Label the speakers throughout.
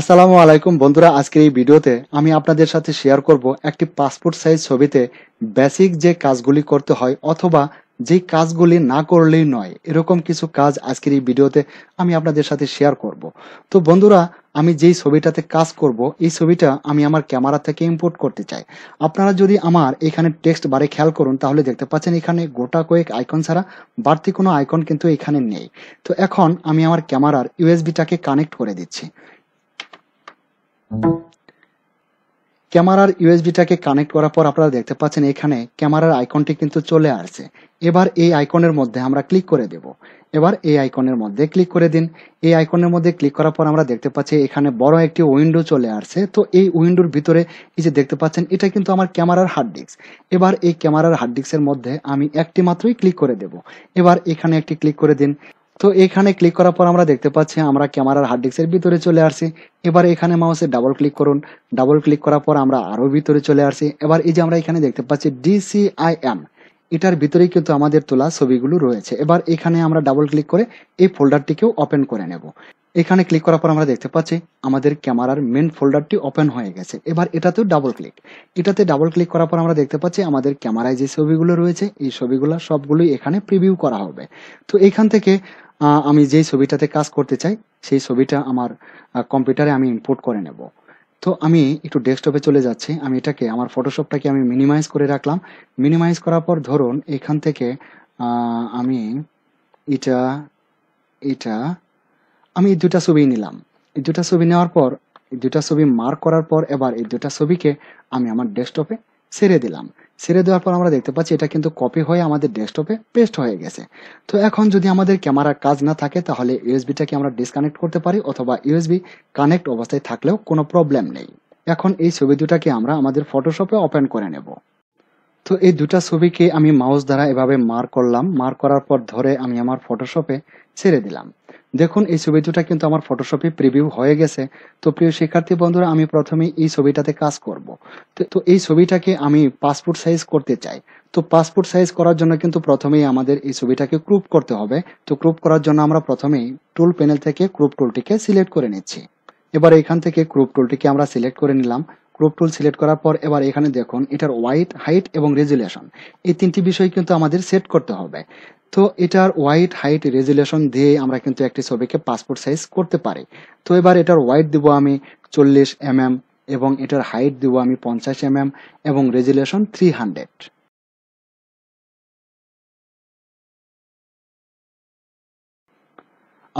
Speaker 1: আসসালামু আলাইকুম বন্ধুরা আজকের এই ভিডিওতে আমি আপনাদের সাথে শেয়ার করব একটি পাসপোর্ট সাইজ ছবিতে বেসিক যে কাজগুলি করতে হয় অথবা যে কাজগুলি না করলেই নয় এরকম কিছু কাজ আজকের এই ভিডিওতে আমি আপনাদের সাথে শেয়ার করব তো বন্ধুরা আমি যেই ছবিটাতে কাজ করব এই ছবিটা আমি আমার ক্যামেরা থেকে ইম্পোর্ট করতে চাই আপনারা যদি আমার এখানে টেক্সট বারে খেয়াল করুন তাহলে দেখতে পাচ্ছেন এখানে গোটা কয়েক আইকন ছাড়া বাড়তি কোনো আইকন কিন্তু এখানে নেই তো এখন আমি আমার ক্যামেরার ইউএসবিটাকে কানেক্ট করে দিচ্ছি ক্যামেরার ইউএসবিটাকে কানেক্ট করার পর আপনারা দেখতে পাচ্ছেন এখানে ক্যামেরার আইকনটি কিন্তু চলে আসছে এবার এই আইকনের মধ্যে আমরা ক্লিক করে দেব এবার এই আইকনের মধ্যে ক্লিক করে দিন এই আইকনের মধ্যে ক্লিক করার পর আমরা দেখতে পাচ্ছি এখানে বড় একটি উইন্ডো চলে আসছে তো এই উইন্ডোর ভিতরে এই যে দেখতে পাচ্ছেন এটা কিন্তু আমার ক্যামেরার হার্ড ডিস্ক এবার এই ক্যামেরার হার্ড ডিস্কের মধ্যে আমি একটি মাত্রই ক্লিক করে দেব এবার এখানে একটি ক্লিক করে দিন তো এখানে ক্লিক করার পর আমরা দেখতে পাচ্ছি আমরা ক্যামেরার হার্ড ডিস্কের ভিতরে চলে আসছি এবার এখানে মাউসে ডাবল ক্লিক করুন ডাবল ক্লিক করার পর আমরা আরও ভিতরে চলে আসছি এবার এই যে আমরা এখানে দেখতে পাচ্ছি ডিসিআইএম এটার ভিতরেই কিন্তু আমাদের তোলা ছবিগুলো রয়েছে এবার এখানে আমরা ডাবল ক্লিক করে এই ফোল্ডারটিকেও ওপেন করে নেব এখানে ক্লিক করার পর আমরা দেখতে পাচ্ছি আমাদের ক্যামেরার মেন ফোল্ডারটি ওপেন হয়ে গেছে এবার এটাতেও ডাবল ক্লিক এটাতে ডাবল ক্লিক করার পর আমরা দেখতে পাচ্ছি আমাদের ক্যামেরায় যে ছবিগুলো রয়েছে এই ছবিগুলো সবগুলোই এখানে প্রিভিউ করা হবে তো এখান থেকে আমি যেই ছবিটাতে কাজ করতে চাই সেই ছবিটা আমার কম্পিউটারে আমি ইম্পোর্ট করে নেব তো আমি একটু ডেস্কটপে চলে যাচ্ছি আমি এটাকে আমার ফটোশপটাকে আমি মিনিমাইজ করে রাখলাম মিনিমাইজ করার পর ধরুন এখান থেকে আমি এটা এটা আমি এই দুটা ছবি নিলাম এই দুটা ছবি নেওয়ার পর এই দুটা ছবি মার্ক করার পর এবার এই দুটা ছবিকে আমি আমার ডেস্কটপে ছেড়ে দিলাম ছেড়ে দেওয়ার পর আমরা দেখতে পাচ্ছি এটা কিন্তু কপি হয়ে আমাদের ডেস্কটপে পেস্ট হয়ে গেছে তো এখন যদি আমাদের ক্যামেরার কাজ না থাকে তাহলে ইউএসবিটাকে আমরা ডিসকানেক্ট করতে পারি অথবা ইউএসবি কানেক্ট অবস্থায় থাকলেও কোনো প্রবলেম নেই এখন এই ছবি দুটাকে আমরা আমাদের ফটোশপে ওপেন করে নেব তো এই দুটা ছবিকে আমি মাউস দ্বারা এভাবে মার করলাম মার করার পর ধরে আমি আমার ফটোশপে ছেড়ে দিলাম দেখুন এই ছবি দুটা কিন্তু আমার ফটোশপে প্রিভিউ হয়ে গেছে তো প্রিয় শিক্ষার্থী বন্ধুরা আমি প্রথমে এই ছবিটাতে কাজ করব তো এই ছবিটাকে আমি পাসপোর্ট সাইজ করতে চাই তো পাসপোর্ট সাইজ করার জন্য কিন্তু প্রথমেই আমাদের এই ছবিটাকে ক্রুপ করতে হবে তো ক্রুপ করার জন্য আমরা প্রথমেই টুল প্যানেল থেকে ক্রুপ টুলটিকে সিলেক্ট করে নিচ্ছি এবার এখান থেকে ক্রুপ টুলটিকে আমরা সিলেক্ট করে নিলাম ক্রপ টুল সিলেক্ট করার পর এবার এখানে দেখুন এটার হোয়াইট হাইট এবং রেজুলেশন এই তিনটি বিষয় কিন্তু আমাদের সেট করতে হবে তো এটার হোয়াইট হাইট রেজুলেশন দিয়ে আমরা কিন্তু একটি ছবিকে পাসপোর্ট সাইজ করতে পারি তো এবার এটার হোয়াইট দিব আমি চল্লিশ এম mm এবং এটার হাইট দিব আমি পঞ্চাশ এম mm এবং রেজুলেশন থ্রি হান্ড্রেড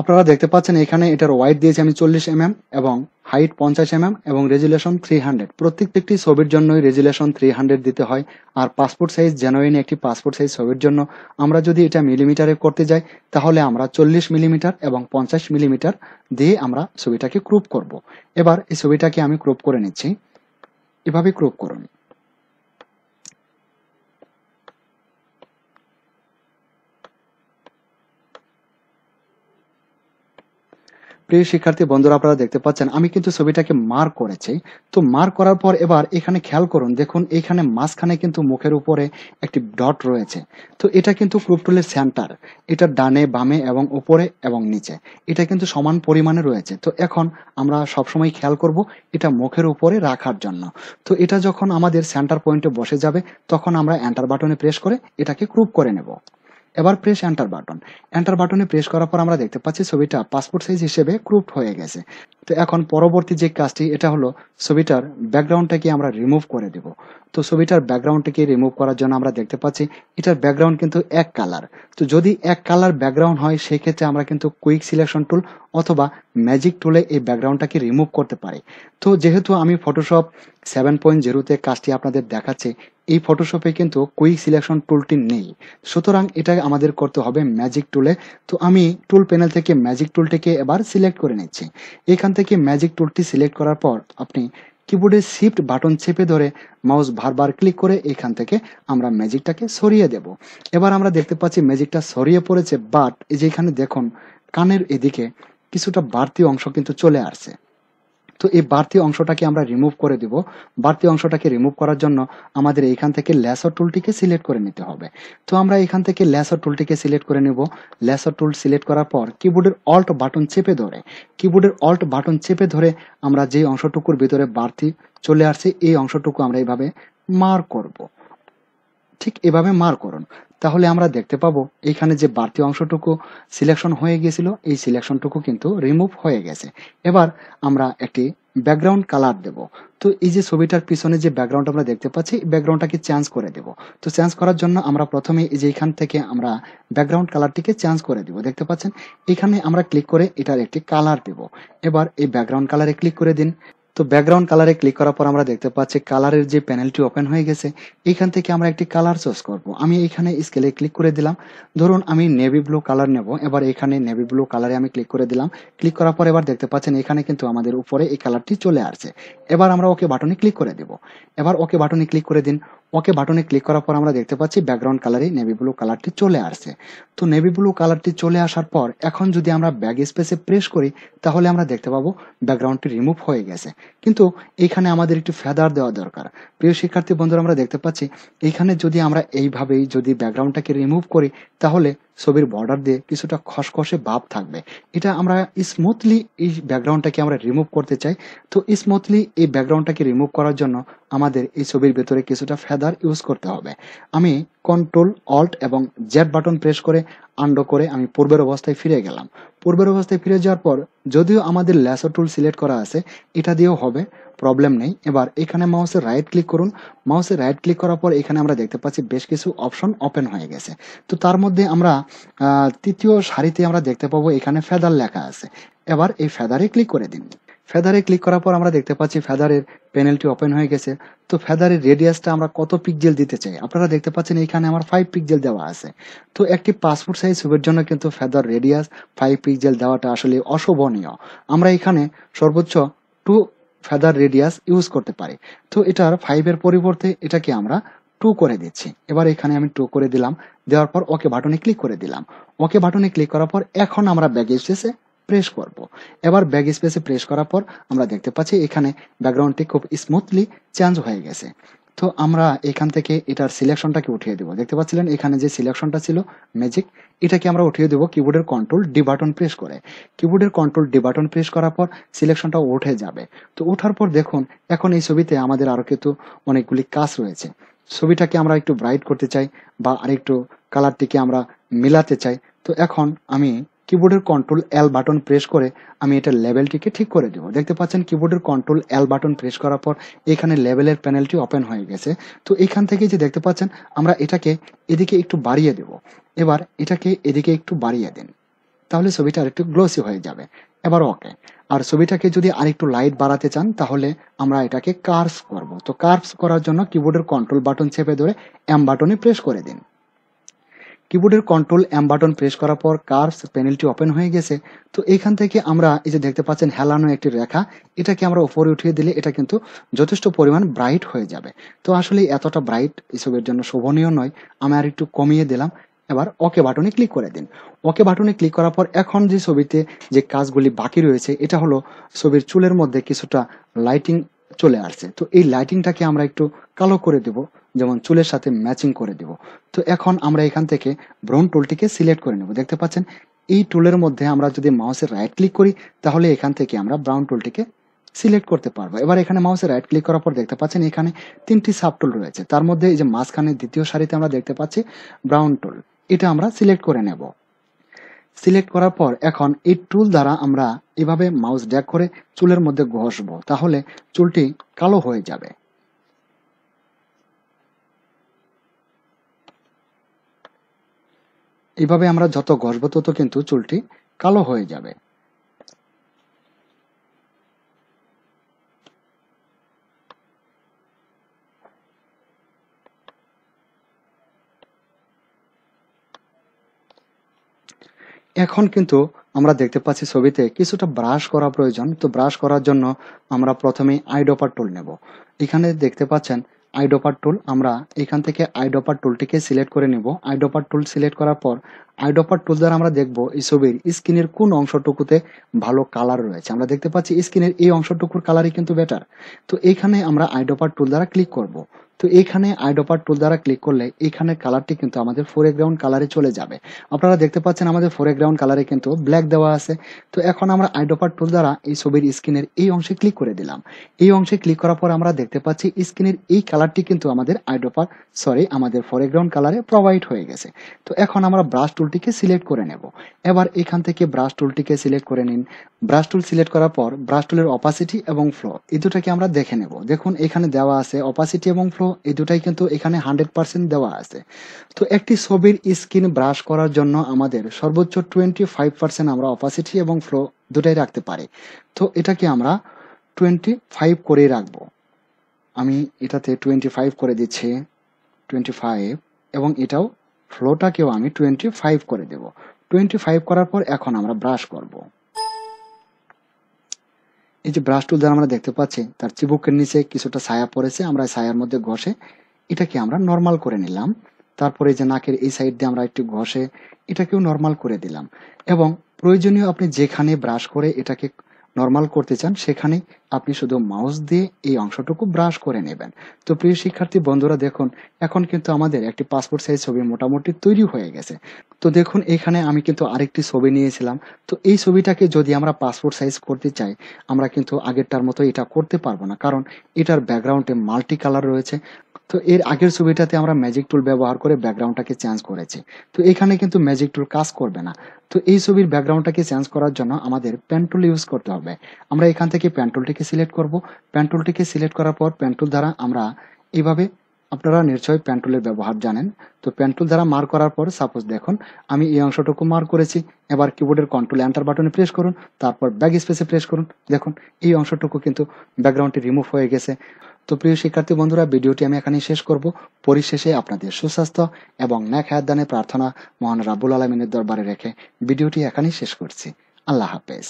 Speaker 1: আপনারা দেখতে পাচ্ছেন এখানে এটার ওয়াইড দিয়েছি আমি চল্লিশ এমএম mm এবং হাইট পঞ্চাশ এমএম mm এবং রেজুলেশন থ্রি হান্ড্রেড প্রত্যেকটি ছবির জন্যই রেজুলেশন থ্রি হান্ড্রেড দিতে হয় আর পাসপোর্ট সাইজ জেনুইন একটি পাসপোর্ট সাইজ ছবির জন্য আমরা যদি এটা মিলিমিটারে করতে যাই তাহলে আমরা চল্লিশ মিলিমিটার এবং পঞ্চাশ মিলিমিটার দিয়ে আমরা ছবিটাকে ক্রুপ করব। এবার এই ছবিটাকে আমি ক্রুপ করে নিচ্ছি এভাবে ক্রুপ করুন প্রিয় শিক্ষার্থী বন্ধুরা আপনারা দেখতে পাচ্ছেন আমি কিন্তু ছবিটাকে মার্ক করেছি তো মার্ক করার পর এবার এখানে খেয়াল করুন দেখুন এখানে মাঝখানে কিন্তু মুখের উপরে একটি ডট রয়েছে তো এটা কিন্তু গ্রুপ টুলের সেন্টার এটা ডানে বামে এবং উপরে এবং নিচে এটা কিন্তু সমান পরিমাণে রয়েছে তো এখন আমরা সবসময় খেয়াল করব এটা মুখের উপরে রাখার জন্য তো এটা যখন আমাদের সেন্টার পয়েন্টে বসে যাবে তখন আমরা এন্টার বাটনে প্রেস করে এটাকে ক্রুপ করে নেব এবার প্রেস এন্টার বাটন এন্টার বাটনে প্রেস করার পর আমরা দেখতে পাচ্ছি ছবিটা পাসপোর্ট সাইজ হিসেবে ক্রুপড হয়ে গেছে তো এখন পরবর্তী যে কাজটি এটা হলো ছবিটার ব্যাকগ্রাউন্ডটাকে আমরা রিমুভ করে দেব তো ছবিটার ব্যাকগ্রাউন্ডটাকে রিমুভ করার জন্য আমরা দেখতে পাচ্ছি এটার ব্যাকগ্রাউন্ড কিন্তু এক কালার তো যদি এক কালার ব্যাকগ্রাউন্ড হয় সেক্ষেত্রে আমরা কিন্তু কুইক সিলেকশন টুল অথবা ম্যাজিক টুলে এই ব্যাকগ্রাউন্ডটাকে রিমুভ করতে পারি তো যেহেতু আমি ফটোশপ সেভেন পয়েন্ট জিরোতে কাজটি আপনাদের দেখাচ্ছি এই ফটোশপে কিন্তু কুইক সিলেকশন টুলটি নেই সুতরাং এটাই আমাদের করতে হবে ম্যাজিক টুলে তো আমি টুল প্যানেল থেকে ম্যাজিক টুলটিকে এবার সিলেক্ট করে নিচ্ছি এখান থেকে ম্যাজিক টুলটি সিলেক্ট করার পর আপনি কিবোর্ডে শিফট বাটন চেপে ধরে মাউস বারবার ক্লিক করে এখান থেকে আমরা ম্যাজিকটাকে সরিয়ে দেব এবার আমরা দেখতে পাচ্ছি ম্যাজিকটা সরিয়ে পড়েছে বাট এই যে এখানে দেখুন কানের এদিকে কিছুটা বাড়তি অংশ কিন্তু চলে আসছে তো এই বাড়তি অংশটাকে আমরা রিমুভ করে দিব বাড়তি অংশটাকে রিমুভ করার জন্য আমাদের এখান থেকে ল্যাসর টুলটিকে সিলেক্ট করে নিতে হবে তো আমরা এখান থেকে ল্যাসর টুলটিকে সিলেক্ট করে নেব ল্যাসর টুল সিলেক্ট করার পর কিবোর্ডের অল্ট বাটন চেপে ধরে কিবোর্ডের অল্ট বাটন চেপে ধরে আমরা যে অংশটুকুর ভিতরে বাড়তি চলে আসছে এই অংশটুকু আমরা এইভাবে মার্ক করবো ঠিক এভাবে মার করুন তাহলে আমরা দেখতে পাবো এখানে যে বাড়তি অংশটুকু সিলেকশন হয়ে গিয়েছিল এই সিলেকশনটুকু কিন্তু রিমুভ হয়ে গেছে এবার আমরা একটি ব্যাকগ্রাউন্ড কালার দেব তো এই যে ছবিটার পিছনে যে ব্যাকগ্রাউন্ড আমরা দেখতে পাচ্ছি ব্যাকগ্রাউন্ডটাকে চেঞ্জ করে দেব তো চেঞ্জ করার জন্য আমরা প্রথমে এই যে এখান থেকে আমরা ব্যাকগ্রাউন্ড কালারটিকে চেঞ্জ করে দেব দেখতে পাচ্ছেন এখানে আমরা ক্লিক করে এটার একটি কালার দেব এবার এই ব্যাকগ্রাউন্ড কালারে ক্লিক করে দিন তো ব্যাকগ্রাউন্ড কালারে ক্লিক করার পর আমরা দেখতে পাচ্ছি কালারের যে প্যানেলটি ওপেন হয়ে গেছে এখান থেকে আমরা একটি কালার চুজ করব আমি এখানে স্কেলে ক্লিক করে দিলাম ধরুন আমি নেভি ব্লু কালার নেব এবার এখানে নেভি ব্লু কালারে আমি ক্লিক করে দিলাম ক্লিক করার পর এবার দেখতে পাচ্ছেন এখানে কিন্তু আমাদের উপরে এই কালারটি চলে আসছে এবার আমরা ওকে বাটনে ক্লিক করে দেব এবার ওকে বাটনে ক্লিক করে দিন ওকে বাটনে ক্লিক করার পর আমরা দেখতে পাচ্ছি ব্যাকগ্রাউন্ড কালারে নেভি ব্লু কালারটি চলে আসছে তো নেভি ব্লু কালারটি চলে আসার পর এখন যদি আমরা ব্যাগ স্পেসে প্রেস করি তাহলে আমরা দেখতে পাবো ব্যাকগ্রাউন্ডটি রিমুভ হয়ে গেছে কিন্তু এখানে আমাদের একটু ফেদার দেওয়া দরকার প্রিয় শিক্ষার্থী বন্ধুরা আমরা দেখতে পাচ্ছি এখানে যদি আমরা এইভাবেই যদি ব্যাকগ্রাউন্ডটাকে রিমুভ করি তাহলে ছবির বর্ডার দিয়ে কিছুটা খসখসে ভাব থাকবে এটা আমরা স্মুথলি এই ব্যাকগ্রাউন্ডটাকে আমরা রিমুভ করতে চাই তো স্মুথলি এই ব্যাকগ্রাউন্ডটাকে রিমুভ করার জন্য আমাদের এই ছবির ভেতরে কিছুটা ফেদার ইউজ করতে হবে আমি কন্ট্রোল অল্ট এবং জেড বাটন প্রেস করে আন্ডো করে আমি পূর্বের অবস্থায় ফিরে গেলাম পূর্বের অবস্থায় ফিরে যাওয়ার পর যদিও আমাদের ল্যাসো টুল সিলেক্ট করা আছে এটা দিয়েও হবে প্রবলেম নেই এবার এখানে মাউসে রাইট ক্লিক করুন মাউসে রাইট ক্লিক করার পর এখানে আমরা দেখতে পাচ্ছি বেশ কিছু অপশন ওপেন হয়ে গেছে তো তার মধ্যে আমরা তৃতীয় সারিতে আমরা দেখতে পাবো এখানে ফেদার লেখা আছে এবার এই ফেদারে ক্লিক করে দিন ফেদারে ক্লিক করার পর আমরা দেখতে পাচ্ছি ফেদারের প্যানেলটি ওপেন হয়ে গেছে তো ফেদারের রেডিয়াসটা আমরা কত পিকজেল দিতে চাই আপনারা দেখতে পাচ্ছেন এখানে আমার ফাইভ পিকজেল দেওয়া আছে তো একটি পাসপোর্ট সাইজ ছবির জন্য কিন্তু ফেদার রেডিয়াস ফাইভ পিকজেল দেওয়াটা আসলে অশোভনীয় আমরা এখানে সর্বোচ্চ টু ফেদার রেডিয়াস ইউজ করতে পারি তো এটার ফাইভের পরিবর্তে এটাকে আমরা টু করে দিচ্ছি এবার এখানে আমি টু করে দিলাম দেওয়ার পর ওকে বাটনে ক্লিক করে দিলাম ওকে বাটনে ক্লিক করার পর এখন আমরা ব্যাগে এসেছে প্রেস করব এবার ব্যাগ স্পেসে প্রেস করার পর আমরা দেখতে পাচ্ছি এখানে ব্যাকগ্রাউন্ডটি খুব স্মুথলি চেঞ্জ হয়ে গেছে তো আমরা এখান থেকে এটার সিলেকশনটাকে উঠিয়ে দেবো দেখতে পাচ্ছিলেন এখানে যে সিলেকশনটা ছিল ম্যাজিক এটাকে আমরা উঠিয়ে দেবো কিবোর্ডের কন্ট্রোল ডি প্রেস করে কিবোর্ডের কন্ট্রোল ডি প্রেস করার পর সিলেকশনটা উঠে যাবে তো ওঠার পর দেখুন এখন এই ছবিতে আমাদের আরও কিন্তু অনেকগুলি কাজ রয়েছে ছবিটাকে আমরা একটু ব্রাইট করতে চাই বা আরেকটু কালারটিকে আমরা মিলাতে চাই তো এখন আমি কিবোর্ডের কন্ট্রোল এল বাটন প্রেস করে আমি এটার লেভেলটিকে ঠিক করে দেবো দেখতে পাচ্ছেন কিবোর্ডের কন্ট্রোল এল বাটন প্রেস করার পর এখানে লেভেলের প্যানেলটি ওপেন হয়ে গেছে তো এখান থেকে যে দেখতে পাচ্ছেন আমরা এটাকে এদিকে একটু বাড়িয়ে দেব এবার এটাকে এদিকে একটু বাড়িয়ে দিন তাহলে ছবিটা আরেকটু গ্লোসি হয়ে যাবে এবার ওকে আর ছবিটাকে যদি আরেকটু লাইট বাড়াতে চান তাহলে আমরা এটাকে কার্ভস করব তো কার্ভস করার জন্য কিবোর্ডের কন্ট্রোল বাটন চেপে ধরে এম বাটনে প্রেস করে দিন কিবোর্ডের কন্ট্রোল এম বাটন প্রেস করার পর কার্স প্যানেলটি ওপেন হয়ে গেছে তো এখান থেকে আমরা এই যে দেখতে পাচ্ছেন হেলানো একটি রেখা এটাকে আমরা উপরে উঠিয়ে দিলে এটা কিন্তু যথেষ্ট পরিমাণ ব্রাইট হয়ে যাবে তো আসলে এতটা ব্রাইট এসবের জন্য শোভনীয় নয় আমি আর একটু কমিয়ে দিলাম এবার ওকে বাটনে ক্লিক করে দিন ওকে বাটনে ক্লিক করার পর এখন যে ছবিতে যে কাজগুলি বাকি রয়েছে এটা হলো ছবির চুলের মধ্যে কিছুটা লাইটিং চলে আসছে তো এই লাইটিংটাকে আমরা একটু কালো করে দেবো যেমন চুলের সাথে ম্যাচিং করে দিব তো এখন আমরা এখান থেকে ব্রন টুলটিকে সিলেক্ট করে নেব দেখতে পাচ্ছেন এই টুলের মধ্যে আমরা যদি মাউসে রাইট ক্লিক করি তাহলে এখান থেকে আমরা ব্রাউন টুলটিকে সিলেক্ট করতে পারবো এবার এখানে মাউসে রাইট ক্লিক করার পর দেখতে পাচ্ছেন এখানে তিনটি টুল রয়েছে তার মধ্যে এই যে মাঝখানে দ্বিতীয় সারিতে আমরা দেখতে পাচ্ছি ব্রাউন টুল এটা আমরা সিলেক্ট করে নেব সিলেক্ট করার পর এখন এই টুল দ্বারা আমরা এভাবে মাউস ড্যাক করে চুলের মধ্যে ঘষবো তাহলে চুলটি কালো হয়ে যাবে এইভাবে আমরা যত ঘষব তত কিন্তু চুলটি কালো হয়ে যাবে এখন কিন্তু আমরা দেখতে পাচ্ছি ছবিতে কিছুটা ব্রাশ করা প্রয়োজন তো ব্রাশ করার জন্য আমরা প্রথমে আইডোপার টুল নেব এখানে দেখতে পাচ্ছেন আইডোপার টুল আমরা এখান থেকে আইডোপার টুলটিকে সিলেক্ট করে নেব আইডোপার টুল সিলেক্ট করার পর আইডোপার টুল দ্বারা আমরা দেখব এই ছবির স্ক্রিনের কোন অংশটুকুতে ভালো কালার রয়েছে আমরা দেখতে পাচ্ছি স্ক্রিনের এই অংশটুকুর কালারই কিন্তু বেটার তো এখানে আমরা আইডোপার টুল দ্বারা ক্লিক করব তো এইখানে আইডোপার টুল দ্বারা ক্লিক করলে এইখানে কালারটি কিন্তু আমাদের গ্রাউন্ড কালারে চলে যাবে আপনারা দেখতে পাচ্ছেন আমাদের গ্রাউন্ড কালারে কিন্তু ব্ল্যাক দেওয়া আছে তো এখন আমরা আইডোপার টুল দ্বারা এই ছবির স্ক্রিনের এই অংশে ক্লিক করে দিলাম এই অংশে ক্লিক করার পর আমরা দেখতে পাচ্ছি স্ক্রিনের এই কালারটি কিন্তু আমাদের আইডোপার সরি আমাদের গ্রাউন্ড কালারে প্রোভাইড হয়ে গেছে তো এখন আমরা ব্রাশ টুলটিকে সিলেক্ট করে নেব এবার এখান থেকে ব্রাশ টুলটিকে সিলেক্ট করে নিন ব্রাশ টুল সিলেক্ট করার পর ব্রাশ টুলের অপাসিটি এবং ফ্লো এই দুটাকে আমরা দেখে নেব দেখুন এখানে দেওয়া আছে অপাসিটি এবং ফ্লো এই দুটাই কিন্তু এখানে হান্ড্রেড পার্সেন্ট দেওয়া আছে তো একটি ছবির স্কিন ব্রাশ করার জন্য আমাদের সর্বোচ্চ টোয়েন্টি ফাইভ পার্সেন্ট আমরা অপাসিটি এবং ফ্লো দুটাই রাখতে পারি তো এটাকে আমরা টোয়েন্টি ফাইভ করে রাখবো আমি এটাতে টোয়েন্টি ফাইভ করে দিচ্ছি টোয়েন্টি ফাইভ এবং এটাও ফ্লোটাকেও আমি টোয়েন্টি ফাইভ করে দেব টোয়েন্টি ফাইভ করার পর এখন আমরা ব্রাশ করবো এই যে ব্রাশ টুল দ্বারা আমরা দেখতে পাচ্ছি তার চিবুকের নিচে কিছুটা ছায়া পড়েছে আমরা ছায়ার মধ্যে ঘষে এটাকে আমরা নর্মাল করে নিলাম তারপরে যে নাকের এই সাইড দিয়ে আমরা একটু ঘষে এটাকেও নর্মাল করে দিলাম এবং প্রয়োজনীয় আপনি যেখানে ব্রাশ করে এটাকে নর্মাল করতে চান সেখানে আপনি শুধু মাউস দিয়ে এই অংশটুকু ব্রাশ করে নেবেন তো প্রিয় শিক্ষার্থী বন্ধুরা দেখুন এখন কিন্তু আমাদের একটি পাসপোর্ট সাইজ ছবি মোটামুটি তৈরি হয়ে গেছে তো দেখুন এখানে আমি কিন্তু আরেকটি ছবি নিয়েছিলাম তো এই ছবিটাকে যদি আমরা পাসপোর্ট সাইজ করতে চাই আমরা কিন্তু আগেরটার মতো এটা করতে পারবো না কারণ এটার ব্যাকগ্রাউন্ডে মাল্টি কালার রয়েছে তো এর আগের ছবিটাতে আমরা ম্যাজিক টুল ব্যবহার করে ব্যাকগ্রাউন্ডটাকে চেঞ্জ করেছি তো এখানে কিন্তু ম্যাজিক টুল কাজ করবে না তো এই ছবির ব্যাকগ্রাউন্ডটাকে চেঞ্জ করার জন্য আমাদের প্যান টুল ইউজ করতে হবে আমরা এখান থেকে প্যান টুলটিকে সিলেক্ট করব প্যান টুলটিকে সিলেক্ট করার পর প্যান টুল দ্বারা আমরা এভাবে আপনারা নিশ্চয়ই প্যান্টুলের ব্যবহার জানেন তো প্যান্টুল দ্বারা মার করার পর সাপোজ দেখুন আমি এই অংশটুকু মার করেছি এবার কিবোর্ডের কন্ট্রোল এন্টার বাটনে প্রেস করুন তারপর ব্যাক স্পেসে প্রেস করুন দেখুন এই অংশটুকু কিন্তু ব্যাকগ্রাউন্ডটি রিমুভ হয়ে গেছে তো প্রিয় শিক্ষার্থী বন্ধুরা ভিডিওটি আমি এখানেই শেষ করব পরিশেষে আপনাদের সুস্বাস্থ্য এবং ন্যাক দানে প্রার্থনা মহান রাবুল আলমিনের দরবারে রেখে ভিডিওটি এখানেই শেষ করছি আল্লাহ হাফেজ